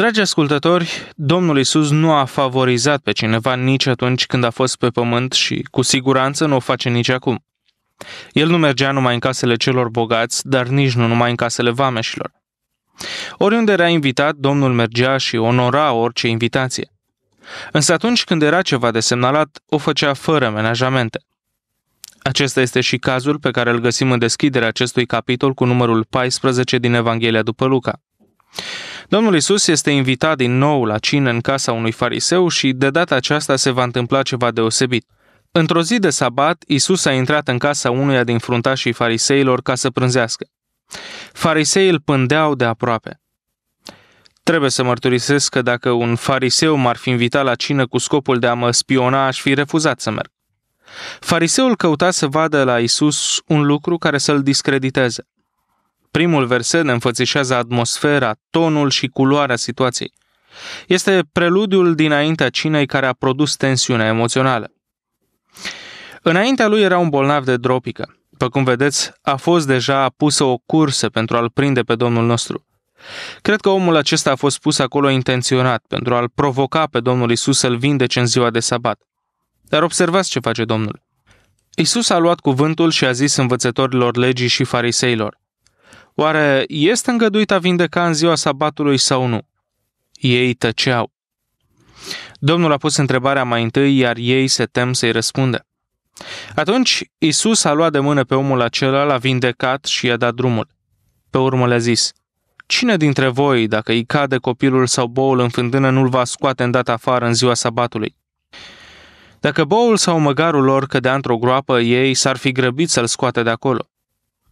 Dragi ascultători, Domnul Isus nu a favorizat pe cineva nici atunci când a fost pe pământ și cu siguranță nu o face nici acum. El nu mergea numai în casele celor bogați, dar nici nu numai în casele vameșilor. Oriunde era invitat, Domnul mergea și onora orice invitație. Însă atunci când era ceva de semnalat, o făcea fără menajamente. Acesta este și cazul pe care îl găsim în deschiderea acestui capitol cu numărul 14 din Evanghelia după Luca. Domnul Isus este invitat din nou la cină în casa unui fariseu și de data aceasta se va întâmpla ceva deosebit. Într-o zi de sabat, Isus a intrat în casa unuia din fruntașii fariseilor ca să prânzească. Fariseii îl pândeau de aproape. Trebuie să mărturisesc că dacă un fariseu m-ar fi invitat la cină cu scopul de a mă spiona, aș fi refuzat să merg. Fariseul căuta să vadă la Isus un lucru care să-l discrediteze. Primul verset ne înfățișează atmosfera, tonul și culoarea situației. Este preludiul dinaintea cinei care a produs tensiunea emoțională. Înaintea lui era un bolnav de dropică. După cum vedeți, a fost deja pusă o cursă pentru a-l prinde pe Domnul nostru. Cred că omul acesta a fost pus acolo intenționat pentru a-l provoca pe Domnul Isus să-l vindece în ziua de sabat. Dar observați ce face Domnul. Isus a luat cuvântul și a zis învățătorilor legii și fariseilor. Oare este îngăduit a vindeca în ziua sabatului sau nu? Ei tăceau. Domnul a pus întrebarea mai întâi, iar ei se tem să-i răspundă. Atunci Isus a luat de mână pe omul acela, l-a vindecat și i-a dat drumul. Pe urmă le-a zis, Cine dintre voi, dacă îi cade copilul sau boul în fântână, nu-l va scoate în data afară în ziua sabatului? Dacă boul sau măgarul lor cădea într-o groapă, ei s-ar fi grăbit să-l scoate de acolo.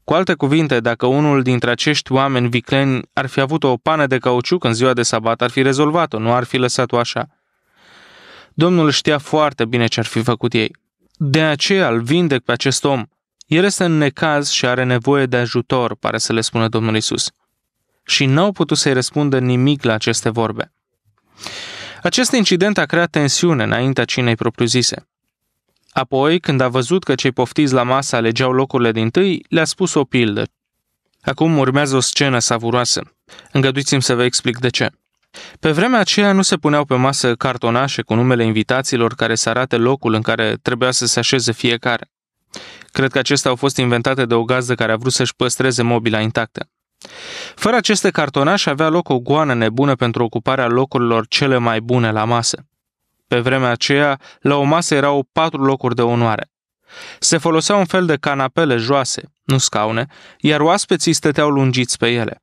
Cu alte cuvinte, dacă unul dintre acești oameni vicleni ar fi avut o pană de cauciuc în ziua de sabat, ar fi rezolvat-o, nu ar fi lăsat-o așa. Domnul știa foarte bine ce ar fi făcut ei. De aceea îl vindec pe acest om. El este în necaz și are nevoie de ajutor, pare să le spună Domnul Isus. Și n-au putut să-i răspundă nimic la aceste vorbe. Acest incident a creat tensiune înaintea cinei propriu-zise. Apoi, când a văzut că cei poftiți la masă alegeau locurile din tâi, le-a spus o pildă. Acum urmează o scenă savuroasă. Îngăduiți-mi să vă explic de ce. Pe vremea aceea nu se puneau pe masă cartonașe cu numele invitaților care să arate locul în care trebuia să se așeze fiecare. Cred că acestea au fost inventate de o gazdă care a vrut să-și păstreze mobila intactă. Fără aceste cartonașe avea loc o goană nebună pentru ocuparea locurilor cele mai bune la masă. Pe vremea aceea, la o masă erau patru locuri de onoare. Se folosea un fel de canapele joase, nu scaune, iar oaspeții stăteau lungiți pe ele.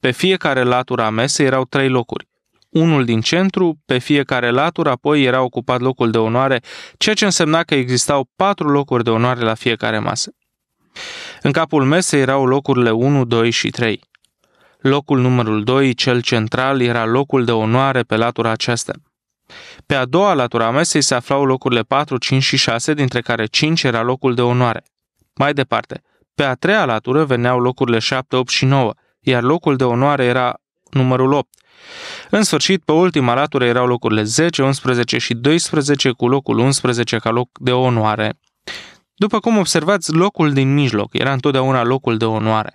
Pe fiecare latură a mesei erau trei locuri. Unul din centru, pe fiecare latură, apoi era ocupat locul de onoare, ceea ce însemna că existau patru locuri de onoare la fiecare masă. În capul mesei erau locurile 1, 2 și 3. Locul numărul 2, cel central, era locul de onoare pe latura aceasta. Pe a doua latura a mesei se aflau locurile 4, 5 și 6, dintre care 5 era locul de onoare. Mai departe, pe a treia latură veneau locurile 7, 8 și 9, iar locul de onoare era numărul 8. În sfârșit, pe ultima latură erau locurile 10, 11 și 12 cu locul 11 ca loc de onoare. După cum observați, locul din mijloc era întotdeauna locul de onoare.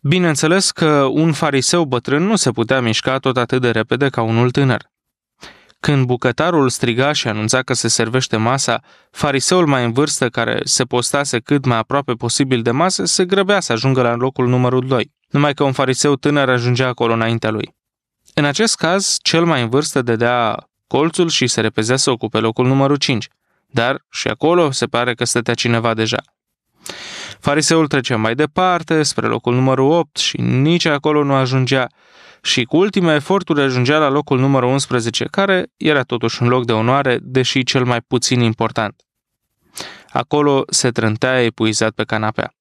Bineînțeles că un fariseu bătrân nu se putea mișca tot atât de repede ca unul tânăr. Când bucătarul striga și anunța că se servește masa, fariseul mai în vârstă, care se postase cât mai aproape posibil de masă, se grăbea să ajungă la locul numărul 2, numai că un fariseu tânăr ajungea acolo înaintea lui. În acest caz, cel mai în vârstă dădea colțul și se repezea să ocupe locul numărul 5, dar și acolo se pare că stătea cineva deja. Fariseul trecea mai departe, spre locul numărul 8 și nici acolo nu ajungea, și cu ultime eforturi ajungea la locul numărul 11, care era totuși un loc de onoare, deși cel mai puțin important. Acolo se trântea epuizat pe canapea.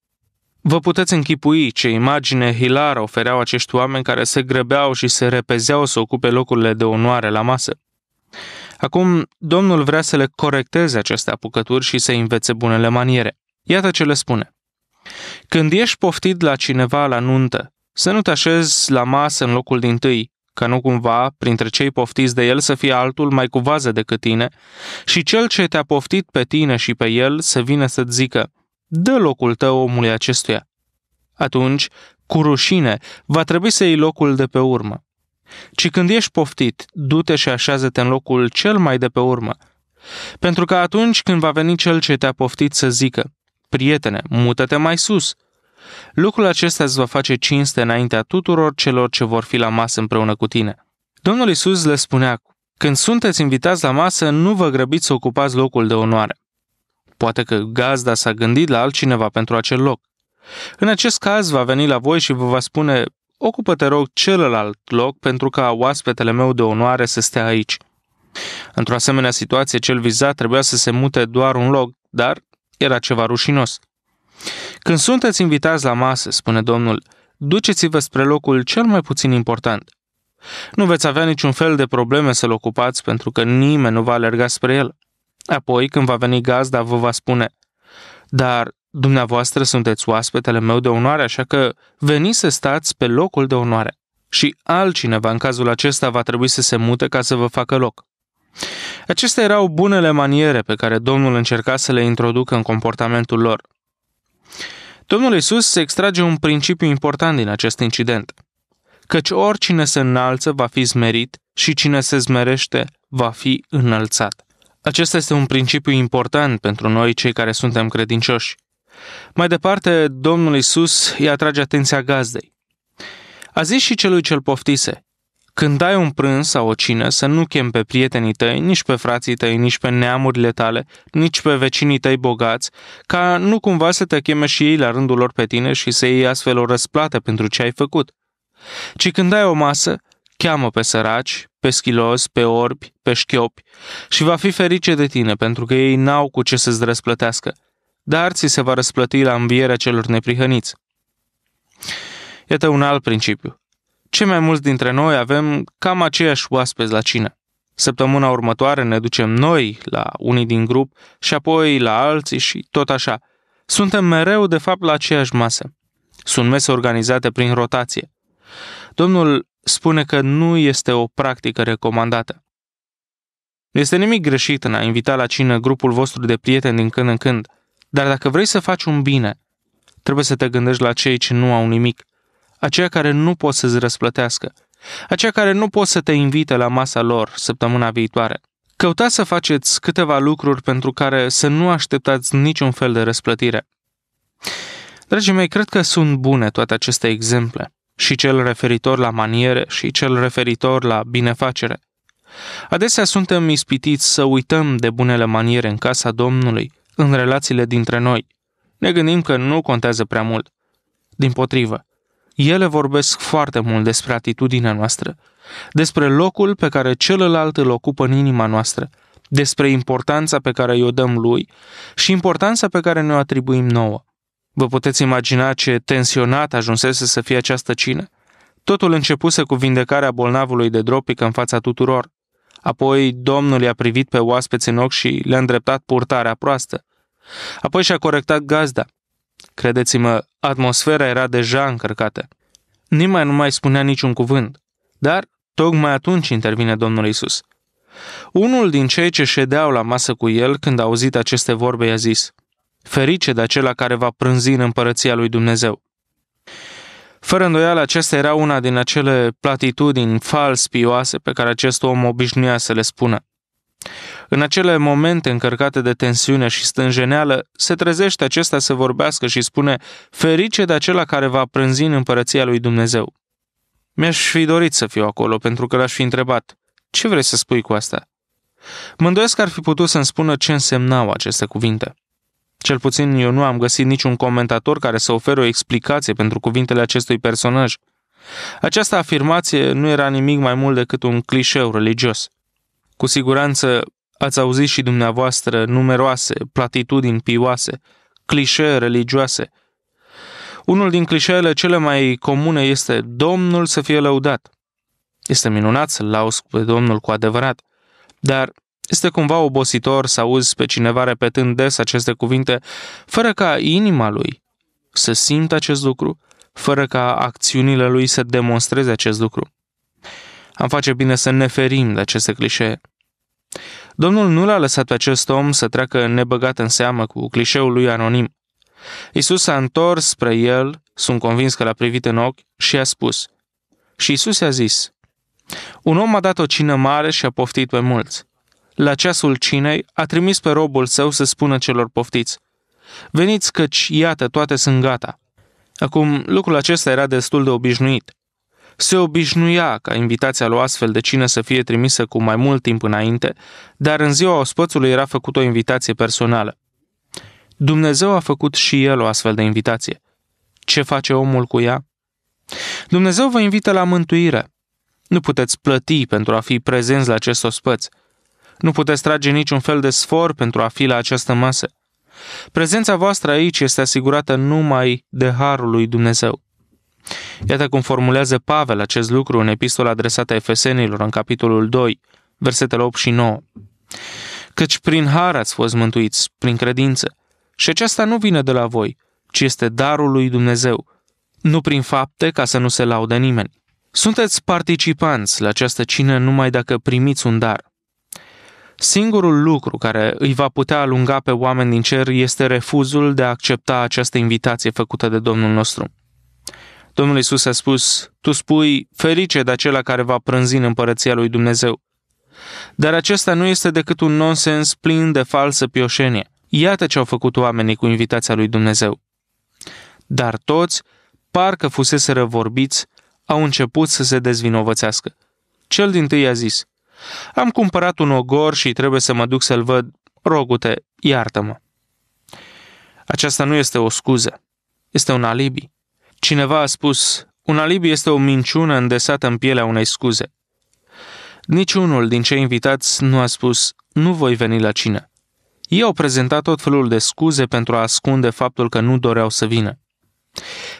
Vă puteți închipui ce imagine hilară ofereau acești oameni care se grăbeau și se repezeau să ocupe locurile de onoare la masă. Acum, domnul vrea să le corecteze aceste apucături și să învețe bunele maniere. Iată ce le spune. Când ești poftit la cineva la nuntă să nu te așezi la masă în locul din tâi, ca nu cumva, printre cei poftiți de el, să fie altul mai cu vază decât tine, și cel ce te-a poftit pe tine și pe el să vină să-ți zică, dă locul tău omului acestuia. Atunci, cu rușine, va trebui să iei locul de pe urmă. Ci când ești poftit, du-te și așează-te în locul cel mai de pe urmă. Pentru că atunci când va veni cel ce te-a poftit să zică, prietene, mută-te mai sus, Lucrul acesta îți va face cinste înaintea tuturor celor ce vor fi la masă împreună cu tine. Domnul Isus le spunea, când sunteți invitați la masă, nu vă grăbiți să ocupați locul de onoare. Poate că gazda s-a gândit la altcineva pentru acel loc. În acest caz va veni la voi și vă va spune, ocupă-te rog celălalt loc pentru ca oaspetele meu de onoare să stea aici. Într-o asemenea situație, cel vizat trebuia să se mute doar un loc, dar era ceva rușinos. Când sunteți invitați la masă, spune Domnul, duceți-vă spre locul cel mai puțin important. Nu veți avea niciun fel de probleme să-l ocupați pentru că nimeni nu va alerga spre el. Apoi, când va veni gazda, vă va spune, dar dumneavoastră sunteți oaspetele meu de onoare, așa că veniți să stați pe locul de onoare. Și altcineva în cazul acesta va trebui să se mute ca să vă facă loc. Acestea erau bunele maniere pe care Domnul încerca să le introducă în comportamentul lor. Domnul Isus extrage un principiu important din acest incident. Căci oricine se înalță va fi zmerit și cine se zmerește va fi înălțat. Acesta este un principiu important pentru noi cei care suntem credincioși. Mai departe, Domnul Isus îi atrage atenția gazdei. A zis și celui ce-l poftise, când dai un prânz sau o cină, să nu chem pe prietenii tăi, nici pe frații tăi, nici pe neamurile tale, nici pe vecinii tăi bogați, ca nu cumva să te cheme și ei la rândul lor pe tine și să iei astfel o răsplată pentru ce ai făcut. Ci când dai o masă, cheamă pe săraci, pe schilozi, pe orbi, pe șchiopi și va fi ferice de tine pentru că ei n-au cu ce să-ți răsplătească, dar ți se va răsplăti la învierea celor neprihăniți. Iată un alt principiu. Cei mai mulți dintre noi avem cam aceiași oaspeți la cină. Săptămâna următoare ne ducem noi la unii din grup și apoi la alții și tot așa. Suntem mereu, de fapt, la aceeași masă. Sunt mese organizate prin rotație. Domnul spune că nu este o practică recomandată. Nu este nimic greșit în a invita la cină grupul vostru de prieteni din când în când, dar dacă vrei să faci un bine, trebuie să te gândești la cei ce nu au nimic – aceia care nu pot să-ți răsplătească, aceia care nu pot să te invite la masa lor săptămâna viitoare. Căutați să faceți câteva lucruri pentru care să nu așteptați niciun fel de răsplătire. Dragii mei, cred că sunt bune toate aceste exemple, și cel referitor la maniere și cel referitor la binefacere. Adesea suntem ispitiți să uităm de bunele maniere în casa Domnului, în relațiile dintre noi. Ne gândim că nu contează prea mult. Din potrivă, ele vorbesc foarte mult despre atitudinea noastră, despre locul pe care celălalt îl ocupă în inima noastră, despre importanța pe care o dăm lui și importanța pe care ne-o atribuim nouă. Vă puteți imagina ce tensionat ajunsese să fie această cină? Totul începuse cu vindecarea bolnavului de dropic în fața tuturor. Apoi domnul i-a privit pe oaspeți în ochi și le-a îndreptat purtarea proastă. Apoi și-a corectat gazda, Credeți-mă, atmosfera era deja încărcată. Nimeni nu mai spunea niciun cuvânt. Dar tocmai atunci intervine Domnul Isus. Unul din cei ce ședeau la masă cu el când a auzit aceste vorbe i-a zis, Ferice de acela care va prânzi în împărăția lui Dumnezeu. Fără îndoială, aceasta era una din acele platitudini fals pioase pe care acest om obișnuia să le spună. În acele momente încărcate de tensiune și stânjeneală, se trezește acesta să vorbească și spune, ferice de acela care va prânzi în împărăția lui Dumnezeu. Mi-aș fi dorit să fiu acolo, pentru că l-aș fi întrebat, ce vrei să spui cu asta? Mă că ar fi putut să-mi spună ce însemnau aceste cuvinte. Cel puțin eu nu am găsit niciun comentator care să ofere o explicație pentru cuvintele acestui personaj. Această afirmație nu era nimic mai mult decât un clișeu religios. Cu siguranță, Ați auzit și dumneavoastră numeroase platitudini pioase, clișee religioase. Unul din clișeele cele mai comune este Domnul să fie lăudat. Este minunat să-L lauzi pe Domnul cu adevărat, dar este cumva obositor să auzi pe cineva repetând des aceste cuvinte, fără ca inima lui să simtă acest lucru, fără ca acțiunile lui să demonstreze acest lucru. Am face bine să ne ferim de aceste clișee. Domnul nu l-a lăsat pe acest om să treacă nebăgat în seamă cu clișeul lui anonim. Isus s-a întors spre el, sunt convins că l-a privit în ochi, și a spus. Și Isus i-a zis, Un om a dat o cină mare și a poftit pe mulți. La ceasul cinei a trimis pe robul său să spună celor poftiți, Veniți căci, iată, toate sunt gata. Acum, lucrul acesta era destul de obișnuit. Se obișnuia ca invitația lui astfel de cină să fie trimisă cu mai mult timp înainte, dar în ziua ospățului era făcut o invitație personală. Dumnezeu a făcut și el o astfel de invitație. Ce face omul cu ea? Dumnezeu vă invită la mântuire. Nu puteți plăti pentru a fi prezenți la acest ospăț. Nu puteți trage niciun fel de sfor pentru a fi la această masă. Prezența voastră aici este asigurată numai de harul lui Dumnezeu. Iată cum formulează Pavel acest lucru în epistola adresată Efesenilor, în capitolul 2, versetele 8 și 9. Căci prin har ați fost mântuiți, prin credință. Și aceasta nu vine de la voi, ci este darul lui Dumnezeu, nu prin fapte ca să nu se laude nimeni. Sunteți participanți la această cină numai dacă primiți un dar. Singurul lucru care îi va putea alunga pe oameni din cer este refuzul de a accepta această invitație făcută de Domnul nostru. Domnul Isus a spus, tu spui, ferice de acela care va prânzi în împărăția lui Dumnezeu. Dar acesta nu este decât un nonsens plin de falsă pioșenie. Iată ce au făcut oamenii cu invitația lui Dumnezeu. Dar toți, parcă fusese răvorbiți, au început să se dezvinovățească. Cel din tâi a zis, am cumpărat un ogor și trebuie să mă duc să-l văd, rogute, iartă-mă. Aceasta nu este o scuză, este un alibi. Cineva a spus, un alibi este o minciună îndesată în pielea unei scuze. Niciunul din cei invitați nu a spus, nu voi veni la cină. Ei au prezentat tot felul de scuze pentru a ascunde faptul că nu doreau să vină.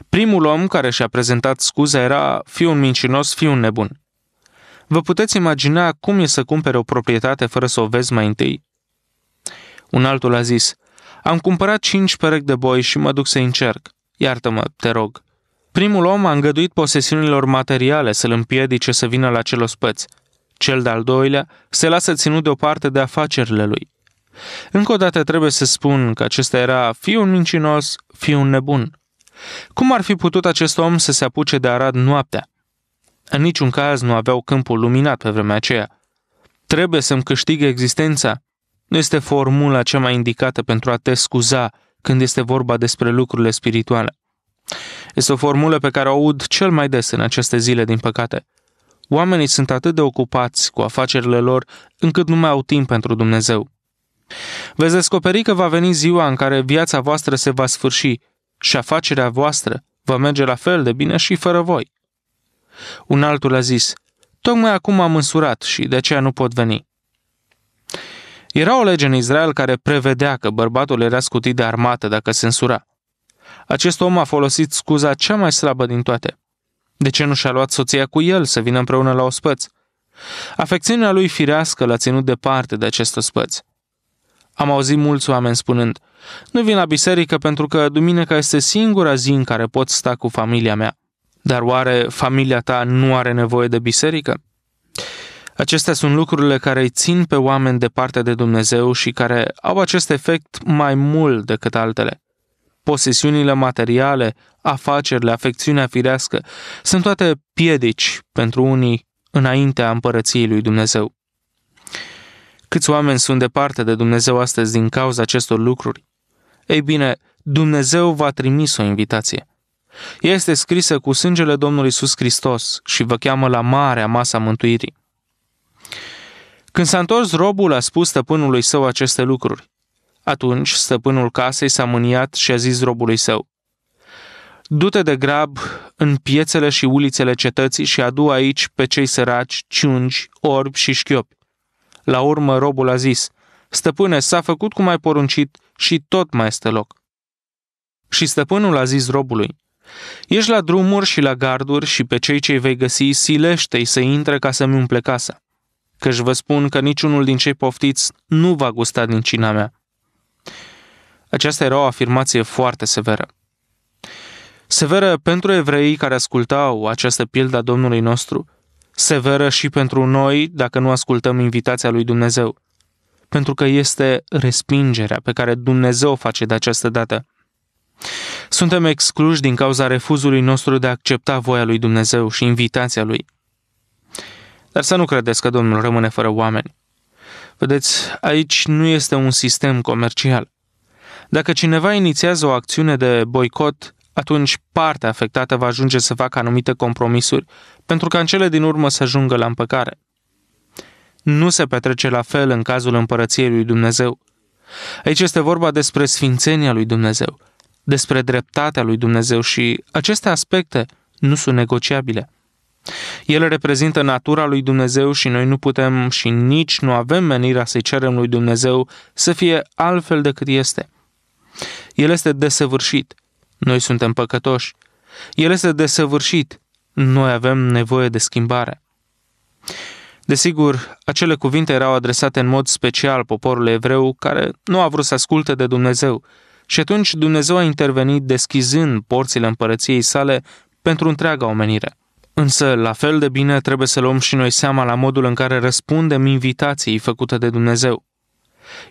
Primul om care și-a prezentat scuza era fi un mincinos, fi un nebun. Vă puteți imagina cum e să cumpere o proprietate fără să o vezi mai întâi? Un altul a zis, am cumpărat cinci perechi de boi și mă duc să încerc. Iartă-mă, te rog. Primul om a îngăduit posesiunilor materiale să-l împiedice să vină la ospăț. Cel de-al doilea se lasă ținut deoparte de afacerile lui. Încă o dată trebuie să spun că acesta era fie un mincinos, fie un nebun. Cum ar fi putut acest om să se apuce de arad noaptea? În niciun caz nu aveau câmpul luminat pe vremea aceea. Trebuie să-mi câștig existența. Nu este formula cea mai indicată pentru a te scuza când este vorba despre lucrurile spirituale. Este o formulă pe care o aud cel mai des în aceste zile, din păcate. Oamenii sunt atât de ocupați cu afacerile lor încât nu mai au timp pentru Dumnezeu. Veți descoperi că va veni ziua în care viața voastră se va sfârși și afacerea voastră va merge la fel de bine și fără voi. Un altul a zis, tocmai acum am însurat și de aceea nu pot veni. Era o lege în Israel care prevedea că bărbatul era scutit de armată dacă se însura. Acest om a folosit scuza cea mai slabă din toate. De ce nu și-a luat soția cu el să vină împreună la ospăț? Afecțiunea lui firească l-a ținut departe de acest ospăț. Am auzit mulți oameni spunând, nu vin la biserică pentru că duminica este singura zi în care pot sta cu familia mea. Dar oare familia ta nu are nevoie de biserică? Acestea sunt lucrurile care îi țin pe oameni departe de Dumnezeu și care au acest efect mai mult decât altele posesiunile materiale, afacerile, afecțiunea firească, sunt toate piedici pentru unii înaintea împărăției lui Dumnezeu. Câți oameni sunt departe de Dumnezeu astăzi din cauza acestor lucruri? Ei bine, Dumnezeu va trimis o invitație. Este scrisă cu sângele Domnului Iisus Hristos și vă cheamă la marea masa mântuirii. Când s-a întors robul, a spus stăpânului său aceste lucruri. Atunci stăpânul casei s-a mâniat și a zis robului său, Du-te de grab în piețele și ulițele cetății și adu aici pe cei săraci, ciungi, orbi și șchiopi. La urmă robul a zis, Stăpâne, s-a făcut cum ai poruncit și tot mai este loc. Și stăpânul a zis robului, Ești la drumuri și la garduri și pe cei ce vei găsi silește-i să intre ca să-mi umple casa. Căci vă spun că niciunul din cei poftiți nu va gusta din cina mea. Aceasta era o afirmație foarte severă. Severă pentru evreii care ascultau această pildă a Domnului nostru, severă și pentru noi dacă nu ascultăm invitația lui Dumnezeu, pentru că este respingerea pe care Dumnezeu o face de această dată. Suntem excluși din cauza refuzului nostru de a accepta voia lui Dumnezeu și invitația lui. Dar să nu credeți că Domnul rămâne fără oameni. Vedeți, aici nu este un sistem comercial. Dacă cineva inițiază o acțiune de boicot, atunci partea afectată va ajunge să facă anumite compromisuri pentru ca în cele din urmă să ajungă la împăcare. Nu se petrece la fel în cazul împărăției lui Dumnezeu. Aici este vorba despre sfințenia lui Dumnezeu, despre dreptatea lui Dumnezeu și aceste aspecte nu sunt negociabile. Ele reprezintă natura lui Dumnezeu și noi nu putem și nici nu avem menirea să-i cerem lui Dumnezeu să fie altfel decât este – el este desăvârșit. Noi suntem păcătoși. El este desăvârșit. Noi avem nevoie de schimbare. Desigur, acele cuvinte erau adresate în mod special poporului evreu care nu a vrut să asculte de Dumnezeu. Și atunci Dumnezeu a intervenit deschizând porțile împărăției sale pentru întreaga omenire. Însă, la fel de bine trebuie să luăm și noi seama la modul în care răspundem invitației făcute de Dumnezeu.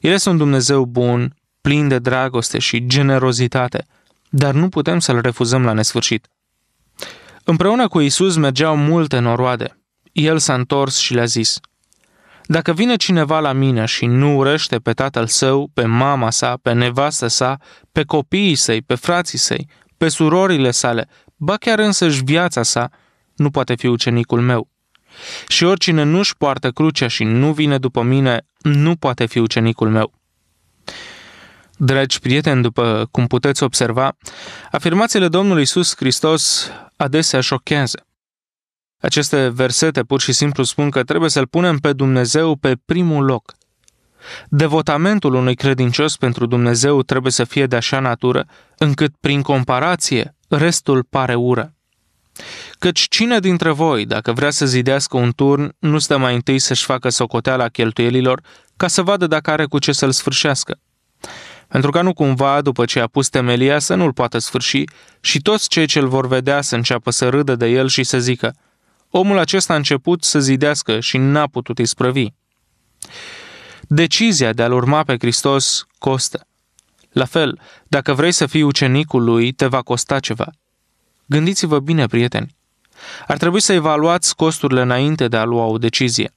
El este un Dumnezeu bun, plin de dragoste și generozitate, dar nu putem să-l refuzăm la nesfârșit. Împreună cu Isus mergeau multe noroade. El s-a întors și le-a zis, Dacă vine cineva la mine și nu urăște pe tatăl său, pe mama sa, pe nevastă sa, pe copiii săi, pe frații săi, pe surorile sale, ba chiar însăși viața sa, nu poate fi ucenicul meu. Și oricine nu-și poartă crucea și nu vine după mine, nu poate fi ucenicul meu. Dragi prieteni, după cum puteți observa, afirmațiile Domnului Isus Hristos adesea șochează. Aceste versete pur și simplu spun că trebuie să-L punem pe Dumnezeu pe primul loc. Devotamentul unui credincios pentru Dumnezeu trebuie să fie de așa natură, încât, prin comparație, restul pare ură. Căci cine dintre voi, dacă vrea să zidească un turn, nu stă mai întâi să-și facă socoteala cheltuielilor, ca să vadă dacă are cu ce să-l sfârșească? pentru ca nu cumva, după ce a pus temelia, să nu-l poată sfârși și toți cei ce-l vor vedea să înceapă să râdă de el și să zică omul acesta a început să zidească și n-a putut isprăvi. Decizia de a-L urma pe Hristos costă. La fel, dacă vrei să fii ucenicul lui, te va costa ceva. Gândiți-vă bine, prieteni. Ar trebui să evaluați costurile înainte de a lua o decizie.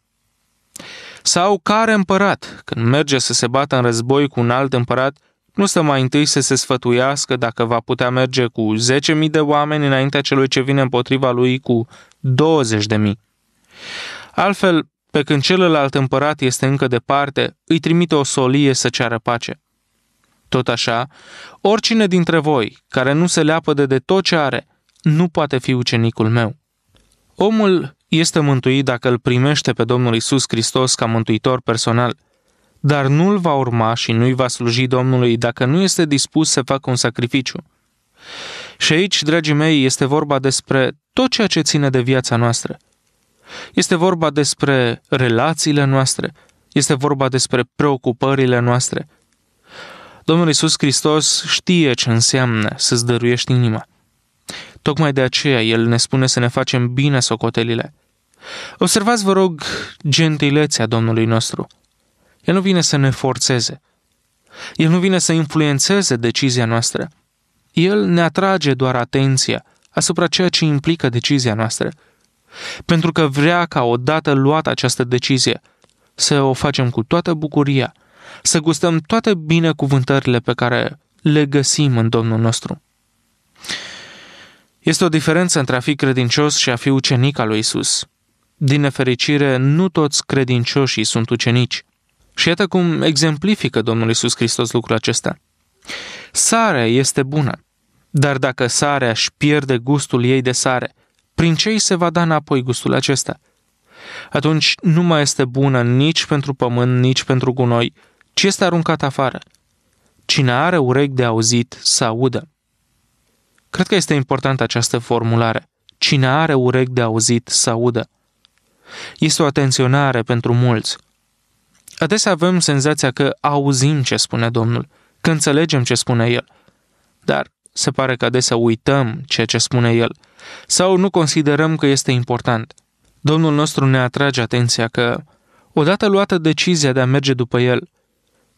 Sau care împărat, când merge să se bată în război cu un alt împărat, nu stă mai întâi să se sfătuiască dacă va putea merge cu 10.000 de oameni înaintea celui ce vine împotriva lui cu 20.000. Altfel, pe când celălalt împărat este încă departe, îi trimite o solie să ceară pace. Tot așa, oricine dintre voi care nu se leapă de tot ce are, nu poate fi ucenicul meu. Omul este mântuit dacă îl primește pe Domnul Isus Hristos ca mântuitor personal, dar nu îl va urma și nu-i va sluji Domnului dacă nu este dispus să facă un sacrificiu. Și aici, dragii mei, este vorba despre tot ceea ce ține de viața noastră. Este vorba despre relațiile noastre, este vorba despre preocupările noastre. Domnul Isus Hristos știe ce înseamnă să-ți dăruiești inima – Tocmai de aceea el ne spune să ne facem bine socotelile. Observați, vă rog, gentilețea Domnului nostru. El nu vine să ne forțeze. El nu vine să influențeze decizia noastră. El ne atrage doar atenția asupra ceea ce implică decizia noastră. Pentru că vrea ca odată luată această decizie să o facem cu toată bucuria, să gustăm toate binecuvântările pe care le găsim în Domnul nostru. Este o diferență între a fi credincios și a fi ucenic al lui Isus. Din nefericire, nu toți credincioșii sunt ucenici. Și iată cum exemplifică Domnul Isus Hristos lucrul acesta. Sarea este bună, dar dacă sarea își pierde gustul ei de sare, prin ce îi se va da înapoi gustul acesta? Atunci nu mai este bună nici pentru pământ, nici pentru gunoi, ci este aruncat afară. Cine are urechi de auzit, să audă. Cred că este importantă această formulare. Cine are urechi de auzit să audă. Este o atenționare pentru mulți. Adesea avem senzația că auzim ce spune Domnul, că înțelegem ce spune El, dar se pare că adesea uităm ceea ce spune El sau nu considerăm că este important. Domnul nostru ne atrage atenția că, odată luată decizia de a merge după El,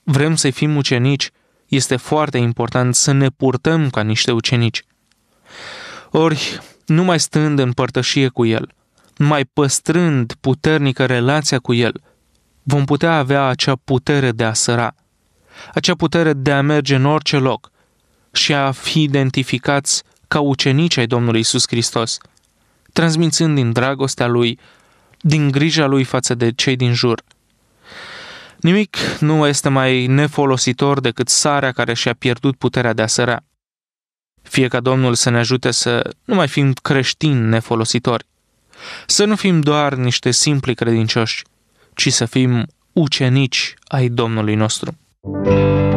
vrem să fim ucenici, este foarte important să ne purtăm ca niște ucenici. Ori, nu mai stând în părtășie cu El, mai păstrând puternică relația cu El, vom putea avea acea putere de a săra, acea putere de a merge în orice loc și a fi identificați ca ucenici ai Domnului Isus Hristos, transmițând din dragostea Lui, din grija Lui față de cei din jur. Nimic nu este mai nefolositor decât sarea care și-a pierdut puterea de a săra. Fie ca Domnul să ne ajute să nu mai fim creștini nefolositori, să nu fim doar niște simpli credincioși, ci să fim ucenici ai Domnului nostru. Thank